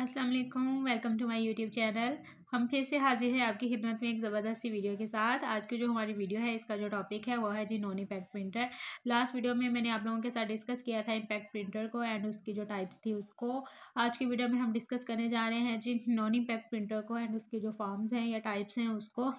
अस्सलाम वालेकुम welcome to my YouTube channel हम फिर से हाजिर हैं आपकी खिदमत में एक ज़बरदस्त सी वीडियो के साथ आज की जो हमारी वीडियो है इसका जो टॉपिक है वो है जी non impact printer last video में मैंने आप लोगों के साथ डिस्कस किया था इम्पैक्ट प्रिंटर को एंड उसकी जो टाइप्स थी उसको आज की वीडियो में हम डिस्कस करने जा रहे हैं जी नॉन इम्पैक्ट प्रिंटर को एंड उसके जो फॉर्म्स हैं या टाइप्स हैं उसको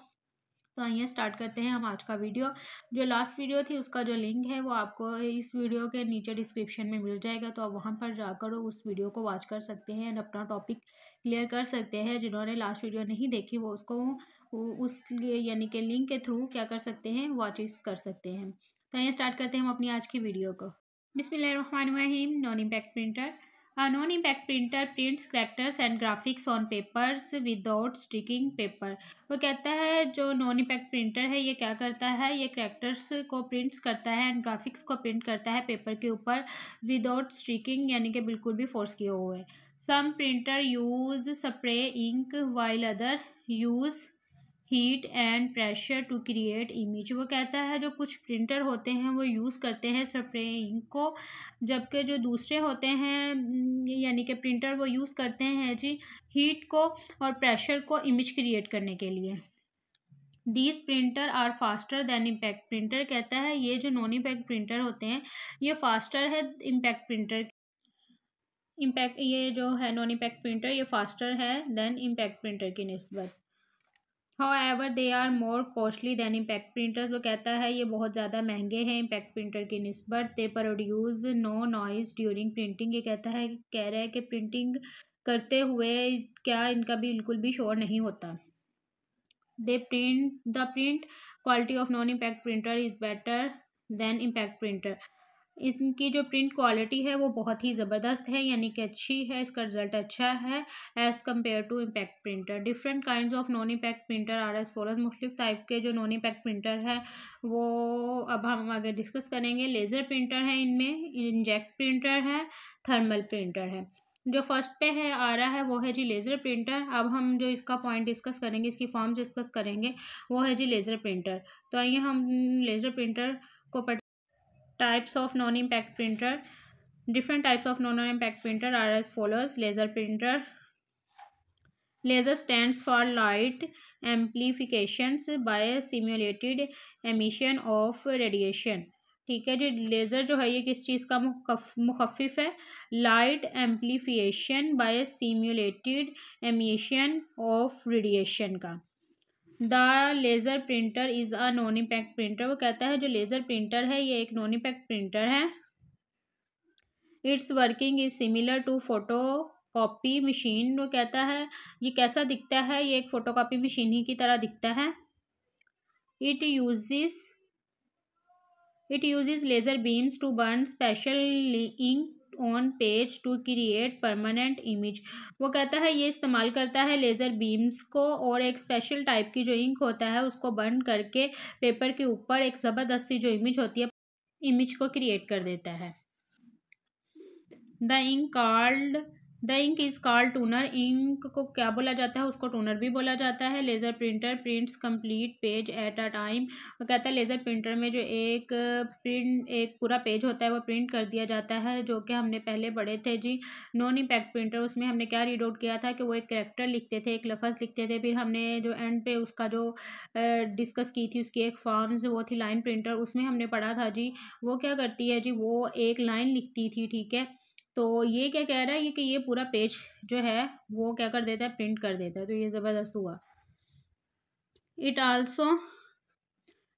तो आइए स्टार्ट करते हैं हम आज का वीडियो जो लास्ट वीडियो थी उसका जो लिंक है वो आपको इस वीडियो के नीचे डिस्क्रिप्शन में मिल जाएगा तो आप वहाँ पर जाकर उस वीडियो को वॉच कर सकते हैं एंड अपना टॉपिक क्लियर कर सकते हैं जिन्होंने लास्ट वीडियो नहीं देखी वो उसको उस यानी कि लिंक के थ्रू क्या कर सकते हैं वॉचिस कर सकते हैं तो आइए स्टार्ट करते हैं हम अपनी आज की वीडियो को बिसमीम non impact printer a non impact printer prints characters and graphics on papers without striking paper वो कहता है जो नॉन इम्पैक्ट प्रिंटर है ये क्या करता है ये करेक्टर्स को प्रिंट्स करता है एंड ग्राफिक्स को प्रिंट करता है पेपर के ऊपर विदाउट स्टिकिंग यानी कि बिल्कुल भी फोर्स किए हुए some printer use spray ink while other use heat and pressure to create image वो कहता है जो कुछ प्रिंटर होते हैं वो यूज़ करते हैं इंक को जबकि जो दूसरे होते हैं यानी कि प्रिंटर वो यूज़ करते हैं जी हीट को और प्रेशर को इमेज क्रिएट करने के लिए these printer are faster than impact printer कहता है ये जो नॉन इम्पैक्ट प्रिंटर होते हैं ये फास्टर है इम्पैक्ट प्रिंटर इम्पैक्ट ये जो है नॉन इम्पैक्ट प्रिंटर ये फास्टर है दैन इम्पैक्ट प्रिंटर की नस्बत however they are more costly than impact printers वो कहता है ये बहुत ज़्यादा महंगे हैं इम्पैक्ट प्रिंटर की नस्बत they produce no noise during printing ये कहता है कह रहा है कि प्रिंटिंग करते हुए क्या इनका बिल्कुल भी शोर नहीं होता they print the print quality of non impact printer is better than impact printer इनकी जो प्रिंट क्वालिटी है वो बहुत ही ज़बरदस्त है यानी कि अच्छी है इसका रिज़ल्ट अच्छा है as compared to impact printer different kind of non impact printer are as four मुख्तफ टाइप के जो नॉन इम्पैक्ट प्रिंटर है वो अब हम आगे डिस्कस करेंगे लेज़र प्रिंटर है इनमें इंजेक्ट प्रिंटर है थर्मल प्रिंटर है जो फर्स्ट पे है आ रहा है वो है जी लेज़र प्रिंटर अब हम जो इसका पॉइंट डिस्कस करेंगे इसकी फॉर्म डिस्कस करेंगे वो है जी लेज़र प्रिंटर तो आइए हम लेज़र प्रिंटर को पढ़ types of non impact printer different types of non impact printer are as follows laser printer laser stands for light amplifications by simulated emission of radiation ठीक है जी लेज़र जो है ये किस चीज़ का मुखफ़ है light amplification by simulated emission of radiation का the laser printer is a non impact printer वो कहता है जो लेज़र प्रिंटर है ये एक नॉन इम्पैक्ट प्रिंटर है its working is similar to photocopy machine वो कहता है ये कैसा दिखता है ये एक फ़ोटो कापी मशीन ही की तरह दिखता है it uses it uses laser beams to burn special ink on page to create permanent image वो कहता है ये इस्तेमाल करता है लेज़र बीम्स को और एक स्पेशल टाइप की जो इंक होता है उसको बर्न करके पेपर के ऊपर एक जबरदस्ती जो इमेज होती है इमेज को क्रिएट कर देता है the ink card the ink is called toner ink को क्या बोला जाता है उसको टूनर भी बोला जाता है laser printer prints complete page at a time वो कहता है लेज़र प्रिंटर में जो एक प्रिंट एक पूरा पेज होता है वो प्रिंट कर दिया जाता है जो कि हमने पहले पढ़े थे जी नॉन इम्पैक्ट प्रिंटर उसमें हमने क्या रीड आउट किया था कि वो एक करेक्टर लिखते थे एक लफज लिखते थे फिर हमने जो एंड पे उसका जो डिस्कस की थी उसकी एक फॉर्म्स वो थी लाइन प्रिंटर उसमें हमने पढ़ा था जी वो क्या करती है जी वो एक लाइन लिखती थी ठीक है तो ये क्या कह रहा है ये कि ये पूरा पेज जो है वो क्या कर देता है प्रिंट कर देता है तो ये ज़बरदस्त हुआ it also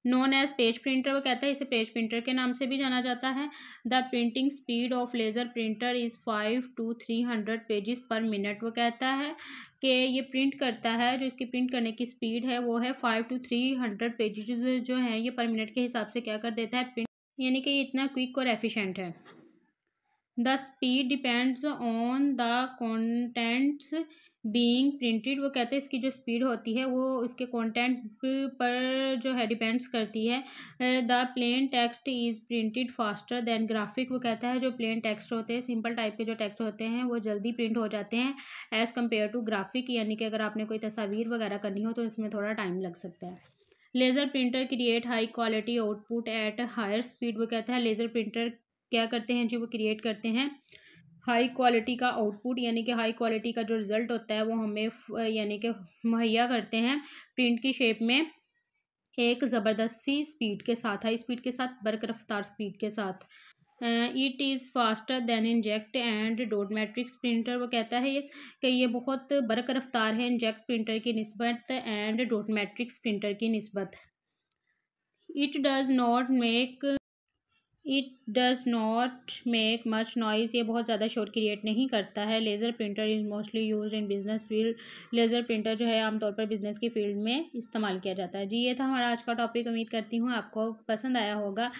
known as page printer वो कहता है इसे पेज प्रिंटर के नाम से भी जाना जाता है the printing speed of laser printer is five to three hundred pages per minute वो कहता है कि ये प्रिंट करता है जो इसकी प्रिंट करने की स्पीड है वो है five to three hundred pages जो हैं ये पर मिनट के हिसाब से क्या कर देता है प्रिंट यानी कि ये इतना क्विक और एफिशेंट है the speed depends on the contents being printed वो कहते हैं इसकी जो स्पीड होती है वो उसके कॉन्टेंट पर जो है डिपेंड्स करती है the plain text is printed faster than graphic वो कहता है जो प्लेन टेक्स्ट होते हैं सिंपल टाइप के जो टेक्स्ट होते हैं वो जल्दी प्रिंट हो जाते हैं एज़ कम्पेयर टू ग्राफिक यानी कि अगर आपने कोई तस्वीर वगैरह करनी हो तो इसमें थोड़ा टाइम लग सकता है laser printer create high quality output at higher speed वो कहता है लेज़र प्रिंटर क्या करते हैं जो वो क्रिएट करते हैं हाई क्वालिटी का आउटपुट यानी कि हाई क्वालिटी का जो रिज़ल्ट होता है वो हमें यानी कि मुहैया करते हैं प्रिंट की शेप में एक ज़बरदस्ती स्पीड के साथ हाई स्पीड के साथ बर्क रफ्तार स्पीड के साथ it is faster than inkjet and dot matrix printer वो कहता है ये कि ये बहुत बर्क रफ्तार है इंजेक्ट प्रिंटर की नस्बत एंड डोट मैट्रिक्स प्रिंटर की नस्बत it does not make it does not make much noise ये बहुत ज़्यादा शोर क्रिएट नहीं करता है laser printer is mostly use in business field laser printer जो है आमतौर पर बिज़नेस की फील्ड में इस्तेमाल किया जाता है जी ये था हमारा आज का टॉपिक उम्मीद करती हूँ आपको पसंद आया होगा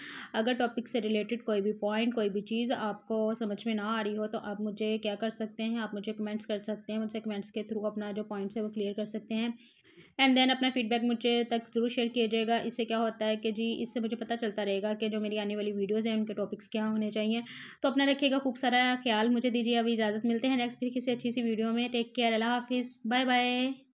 अगर टॉपिक से रिलेटेड कोई भी पॉइंट कोई भी चीज़ आपको समझ में ना आ रही हो तो आप मुझे क्या कर सकते हैं आप मुझे कमेंट्स कर सकते हैं मुझसे कमेंट्स के थ्रू अपना जो पॉइंट्स है वो क्लियर कर सकते हैं एंड देन अपना फीडबैक मुझे तक ज़रूर शेयर किया जाएगा इससे क्या होता है कि जी इससे मुझे पता चलता रहेगा कि जो मेरी आने वाली वीडियोज़ हैं उनके टॉपिक्स क्या होने चाहिए तो अपना रखिएगा खूब सारा ख्याल मुझे दीजिए अभी इजाज़त मिलते हैं नेक्स्ट फिर किसी अच्छी सी वीडियो में टेक केयर अला हाफिज़ बाय बाय